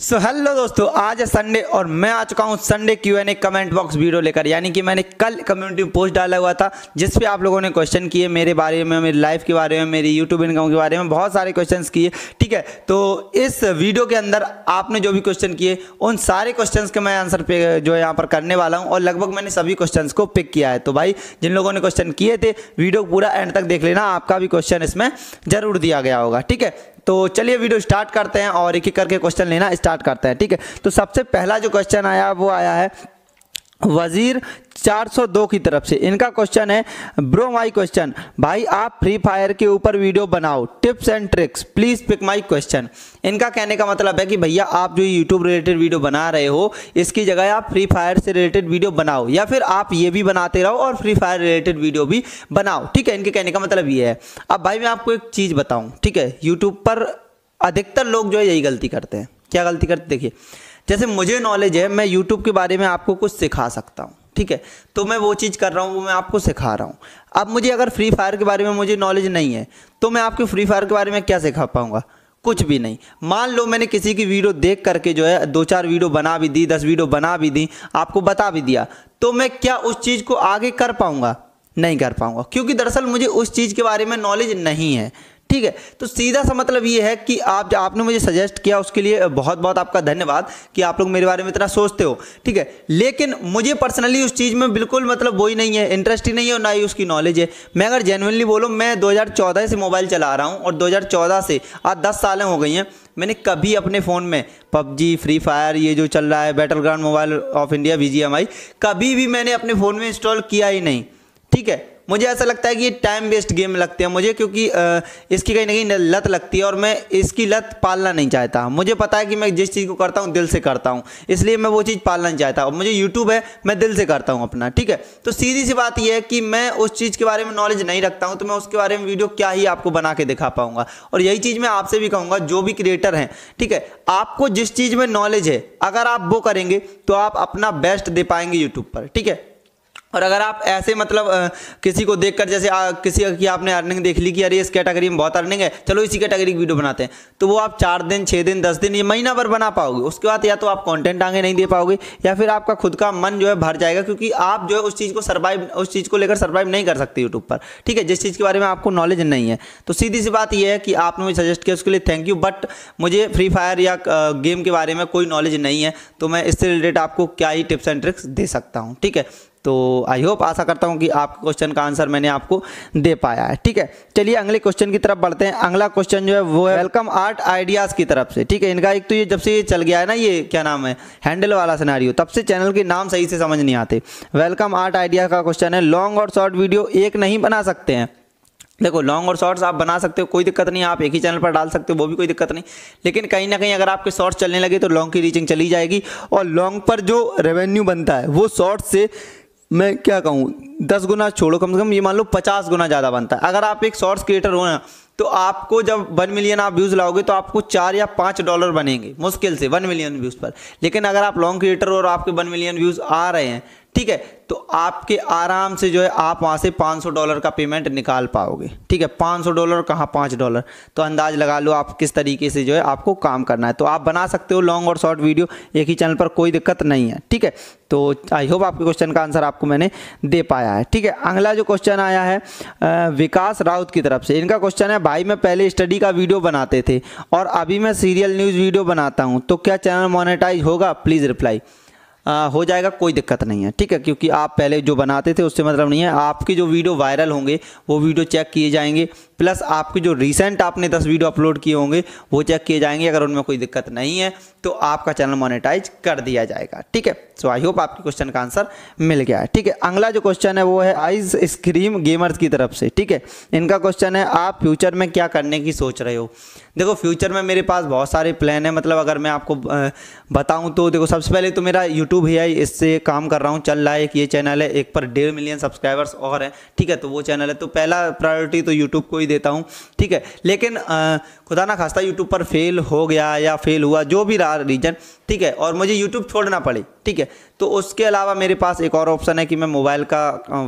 सो so, hello दोस्तों आज है संडे और मैं आ चुका हूँ Sunday Q and A comment box video लेकर यानी कि मैंने कल कम्युनिटी में पोस्ट डाला हुआ था जिस पे आप लोगों ने क्वेश्चन किए मेरे बारे में मेरी लाइफ के बारे में मेरी यूट्यूब इनकम के बारे में बहुत सारे क्वेश्चन किए ठीक है तो इस वीडियो के अंदर आपने जो भी क्वेश्चन किए उन सारे क्वेश्चन के मैं आंसर पे जो है यहाँ पर करने वाला हूँ और लगभग मैंने सभी क्वेश्चन को पिक किया है तो भाई जिन लोगों ने क्वेश्चन किए थे वीडियो पूरा एंड तक देख लेना आपका भी क्वेश्चन इसमें जरूर दिया गया होगा ठीक है तो चलिए वीडियो स्टार्ट करते हैं और एक एक करके क्वेश्चन लेना स्टार्ट करते हैं ठीक है तो सबसे पहला जो क्वेश्चन आया वो आया है वजीर 402 की तरफ से इनका क्वेश्चन है ब्रो माई क्वेश्चन भाई आप फ्री फायर के ऊपर वीडियो बनाओ tips and tricks please pick my question इनका कहने का मतलब है कि भैया आप जो यूट्यूब रिलेटेड वीडियो बना रहे हो इसकी जगह आप फ्री फायर से रिलेटेड वीडियो बनाओ या फिर आप ये भी बनाते रहो और फ्री फायर रिलेटेड वीडियो भी बनाओ ठीक है इनके कहने का मतलब ये है अब भाई मैं आपको एक चीज़ बताऊँ ठीक है यूट्यूब पर अधिकतर लोग जो है यही गलती करते हैं क्या गलती करते देखिए जैसे मुझे नॉलेज है मैं यूट्यूब के बारे में आपको कुछ सिखा सकता हूँ ठीक है तो मैं वो चीज़ कर रहा हूँ वो मैं आपको सिखा रहा हूँ अब मुझे अगर फ्री फायर के बारे में मुझे नॉलेज नहीं है तो मैं आपके फ्री फायर के बारे में क्या सिखा पाऊँगा कुछ भी नहीं मान लो मैंने किसी की वीडियो देख करके जो है दो चार वीडियो बना भी दी दस वीडियो बना भी दी आपको बता भी दिया तो मैं क्या उस चीज़ को आगे कर पाऊँगा नहीं कर पाऊँगा क्योंकि दरअसल मुझे उस चीज़ के बारे में नॉलेज नहीं है ठीक है तो सीधा सा मतलब ये है कि आप आपने मुझे सजेस्ट किया उसके लिए बहुत बहुत आपका धन्यवाद कि आप लोग मेरे बारे में इतना सोचते हो ठीक है लेकिन मुझे पर्सनली उस चीज़ में बिल्कुल मतलब वो ही नहीं है इंटरेस्ट ही नहीं है और ना ही उसकी नॉलेज है मैं अगर जेनवनली बोलूँ मैं 2014 से मोबाइल चला रहा हूँ और दो से आज दस सालें हो गई हैं मैंने कभी अपने फ़ोन में पबजी फ्री फायर ये जो चल रहा है battle ground mobile of India वी कभी भी मैंने अपने फ़ोन में इंस्टॉल किया ही नहीं ठीक है मुझे ऐसा लगता है कि ये टाइम वेस्ट गेम लगते हैं मुझे क्योंकि इसकी कहीं ना कहीं लत लगती है और मैं इसकी लत पालना नहीं चाहता मुझे पता है कि मैं जिस चीज़ को करता हूँ दिल से करता हूँ इसलिए मैं वो चीज़ पालना नहीं चाहता और मुझे यूट्यूब है मैं दिल से करता हूँ अपना ठीक है तो सीधी सी बात यह है कि मैं उस चीज़ के बारे में नॉलेज नहीं रखता हूँ तो मैं उसके बारे में वीडियो क्या ही आपको बना के दिखा पाऊंगा और यही चीज़ मैं आपसे भी कहूँगा जो भी क्रिएटर हैं ठीक है आपको जिस चीज़ में नॉलेज है अगर आप वो करेंगे तो आप अपना बेस्ट दे पाएंगे यूट्यूब पर ठीक है और अगर आप ऐसे मतलब किसी को देखकर जैसे आ, किसी की आपने अर्निंग देख ली कि अरे इस कैटेगरी में बहुत अर्निंग है चलो इसी कैटेगरी की वीडियो बनाते हैं तो वो आप चार दिन छः दिन दस दिन ये महीना भर बना पाओगे उसके बाद या तो आप कंटेंट आगे नहीं दे पाओगे या फिर आपका खुद का मन जो है भर जाएगा क्योंकि आप जो है उस चीज़ को सर्वाइव उस चीज़ को लेकर सर्वाइव नहीं कर सकते यूट्यूब पर ठीक है जिस चीज़ के बारे में आपको नॉलेज नहीं है तो सीधी सी बात यह है कि आपने मुझे सजेस्ट किया उसके लिए थैंक यू बट मुझे फ्री फायर या गेम के बारे में कोई नॉलेज नहीं है तो मैं इससे रिलेटेड आपको क्या ही टिप्स एंड ट्रिक्स दे सकता हूँ ठीक है तो आई होप आशा करता हूँ कि आपके क्वेश्चन का आंसर मैंने आपको दे पाया है ठीक है चलिए अगले क्वेश्चन की तरफ बढ़ते हैं अगला क्वेश्चन जो है वो है वेलकम आर्ट आइडियाज़ की तरफ से ठीक है इनका एक तो ये जब से ये चल गया है ना ये क्या नाम है हैंडल वाला सिनारी तब से चैनल के नाम सही से समझ नहीं आते वेलकम आर्ट आइडिया का क्वेश्चन है लॉन्ग और शॉर्ट वीडियो एक नहीं बना सकते हैं देखो लॉन्ग और शॉर्ट्स आप बना सकते हो कोई दिक्कत नहीं आप एक ही चैनल पर डाल सकते हो वो भी कोई दिक्कत नहीं लेकिन कहीं ना कहीं अगर आपके शॉर्ट्स चलने लगे तो लॉन्ग की रीचिंग चली जाएगी और लॉन्ग पर जो रेवेन्यू बनता है वो शॉर्ट्स से मैं क्या कहूँ दस गुना छोड़ो कम से कम ये मान लो पचास गुना ज़्यादा बनता है अगर आप एक शॉर्ट्स क्रिएटर हो ना तो आपको जब वन मिलियन आप व्यूज़ लाओगे तो आपको चार या पाँच डॉलर बनेंगे मुश्किल से वन मिलियन व्यूज़ पर लेकिन अगर आप लॉन्ग क्रिएटर हो और आपके वन मिलियन व्यूज़ आ रहे हैं ठीक है तो आपके आराम से जो है आप वहाँ से 500 डॉलर का पेमेंट निकाल पाओगे ठीक है 500 डॉलर कहाँ पाँच डॉलर तो अंदाज लगा लो आप किस तरीके से जो है आपको काम करना है तो आप बना सकते हो लॉन्ग और शॉर्ट वीडियो एक ही चैनल पर कोई दिक्कत नहीं है ठीक है तो आई होप आपके क्वेश्चन का आंसर आपको मैंने दे पाया है ठीक है अगला जो क्वेश्चन आया है विकास राउत की तरफ से इनका क्वेश्चन है भाई मैं पहले स्टडी का वीडियो बनाते थे और अभी मैं सीरियल न्यूज़ वीडियो बनाता हूँ तो क्या चैनल मोनिटाइज होगा प्लीज़ रिप्लाई आ, हो जाएगा कोई दिक्कत नहीं है ठीक है क्योंकि आप पहले जो बनाते थे उससे मतलब नहीं है आपके जो वीडियो वायरल होंगे वो वीडियो चेक किए जाएंगे प्लस आपके जो रिसेंट आपने दस वीडियो अपलोड किए होंगे वो चेक किए जाएंगे अगर उनमें कोई दिक्कत नहीं है तो आपका चैनल मोनेटाइज कर दिया जाएगा ठीक है सो आई होप आपके क्वेश्चन का आंसर मिल गया है ठीक है अगला जो क्वेश्चन है वो है आइज स्क्रीम गेमर्स की तरफ से ठीक है इनका क्वेश्चन है आप फ्यूचर में क्या करने की सोच रहे हो देखो फ्यूचर में मेरे पास बहुत सारे प्लान है मतलब अगर मैं आपको बताऊँ तो देखो सबसे पहले तो मेरा यूट्यूब टू भैया इससे काम कर रहा हूँ चल रहा है एक ये चैनल है एक पर डेढ़ मिलियन सब्सक्राइबर्स और हैं ठीक है तो वो चैनल है तो पहला प्रायोरिटी तो यूट्यूब को ही देता हूँ ठीक है लेकिन खुदा ना खास्ता यूट्यूब पर फेल हो गया या फेल हुआ जो भी रहा रीजन ठीक है और मुझे यूट्यूब छोड़ना पड़े ठीक है तो उसके अलावा मेरे पास एक और ऑप्शन है कि मैं मोबाइल का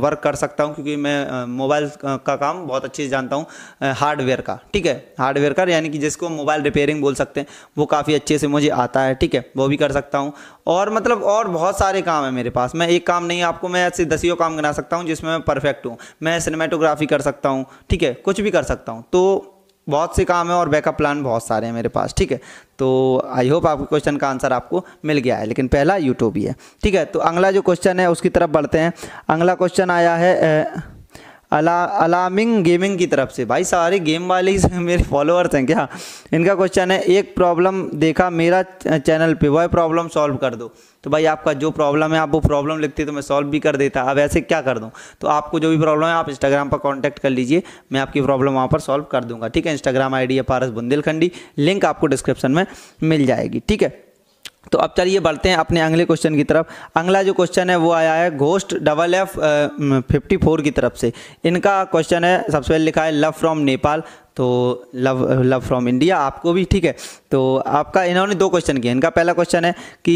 वर्क कर सकता हूँ क्योंकि मैं मोबाइल का, का काम बहुत अच्छे से जानता हूँ हार्डवेयर का ठीक है हार्डवेयर का यानी कि जिसको मोबाइल रिपेयरिंग बोल सकते हैं वो काफ़ी अच्छे से मुझे आता है ठीक है वो भी कर सकता हूँ और मतलब और बहुत सारे काम है मेरे पास मैं एक काम नहीं आपको मैं ऐसे दसियों काम गिना सकता हूँ जिसमें मैं परफेक्ट हूँ मैं सिनेमाटोग्राफी कर सकता हूँ ठीक है कुछ भी कर सकता हूँ तो बहुत से काम है और बैकअप प्लान बहुत सारे हैं मेरे पास ठीक है तो आई होप आपके क्वेश्चन का आंसर आपको मिल गया है लेकिन पहला यूट्यूब ही है ठीक है तो अगला जो क्वेश्चन है उसकी तरफ बढ़ते हैं अगला क्वेश्चन आया है अला अलामिंग गेमिंग की तरफ से भाई सारे गेम वाले ही मेरे फॉलोअर्स हैं क्या इनका क्वेश्चन है एक प्रॉब्लम देखा मेरा चैनल पे वह प्रॉब्लम सॉल्व कर दो तो भाई आपका जो प्रॉब्लम है आप वो प्रॉब्लम लिखते तो मैं सॉल्व भी कर देता अब ऐसे क्या कर दूँ तो आपको जो भी प्रॉब्लम है आप इंस्टाग्राम पर कॉन्टैक्ट कर लीजिए मैं आपकी प्रॉब्लम वहाँ पर सॉल्व कर दूंगा ठीक है इंस्टाग्राम आई डी है पारस बुंदेलखंडी लिंक आपको डिस्क्रिप्शन में मिल जाएगी ठीक है तो अब चलिए बढ़ते हैं अपने अगले क्वेश्चन की तरफ अगला जो क्वेश्चन है वो आया है ghost double F fifty four की तरफ से इनका क्वेश्चन है सबसे पहले लिखा है लव फ्रॉम नेपाल तो लव लव फ्रॉम इंडिया आपको भी ठीक है तो आपका इन्होंने दो क्वेश्चन किए इनका पहला क्वेश्चन है कि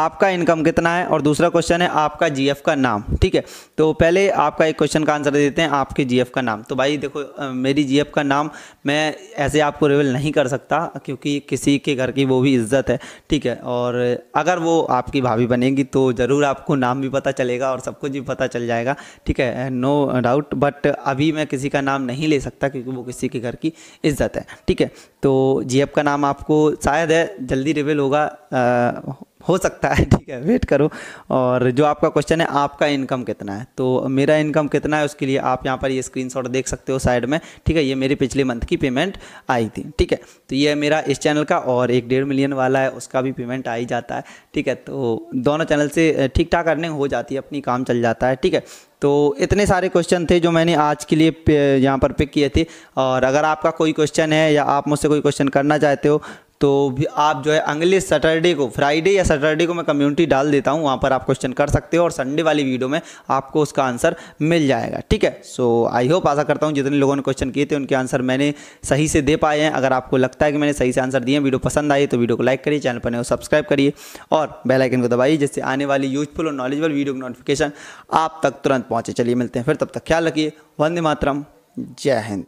आपका इनकम कितना है और दूसरा क्वेश्चन है आपका जीएफ का नाम ठीक है तो पहले आपका एक क्वेश्चन का आंसर दे देते हैं आपके जीएफ का नाम तो भाई देखो मेरी जीएफ का नाम मैं ऐसे आपको रिवील नहीं कर सकता क्योंकि किसी के घर की वो भी इज्जत है ठीक है और अगर वो आपकी भाभी बनेगी तो ज़रूर आपको नाम भी पता चलेगा और सब कुछ भी पता चल जाएगा ठीक है नो डाउट बट अभी मैं किसी का नाम नहीं ले सकता क्योंकि वो किसी किसी के घर की इज्जत है ठीक है तो जी का नाम आपको शायद है जल्दी रिवील होगा हो सकता है ठीक है वेट करो और जो आपका क्वेश्चन है आपका इनकम कितना है तो मेरा इनकम कितना है उसके लिए आप यहाँ पर ये स्क्रीनशॉट देख सकते हो साइड में ठीक है ये मेरी पिछले मंथ की पेमेंट आई थी ठीक है तो ये मेरा इस चैनल का और एक डेढ़ मिलियन वाला है उसका भी पेमेंट आ ही जाता है ठीक है तो दोनों चैनल से ठीक ठाक अर्निंग हो जाती है अपनी काम चल जाता है ठीक है तो इतने सारे क्वेश्चन थे जो मैंने आज के लिए यहाँ पर पिक किए थे और अगर आपका कोई क्वेश्चन है या आप मुझसे कोई क्वेश्चन करना चाहते हो तो भी आप जो है अगले सैटरडे को फ्राइडे या सैटरडे को मैं कम्युनिटी डाल देता हूँ वहाँ पर आप क्वेश्चन कर सकते हो और संडे वाली वीडियो में आपको उसका आंसर मिल जाएगा ठीक है सो आई होप आशा करता हूँ जितने लोगों ने क्वेश्चन किए थे उनके आंसर मैंने सही से दे पाए हैं अगर आपको लगता है कि मैंने सही से आंसर दिए वीडियो पसंद आई तो वीडियो को लाइक करिए चैनल पर नहीं सब्सक्राइब करिए और बेलाइकन को दबाइए जिससे आने वाली यूजफुल और नॉलेजबल वीडियो की नोटिफिकेशन आप तक तुरंत पहुँचे चलिए मिलते हैं फिर तब तक ख्याल रखिए वंदे मातरम जय हिंद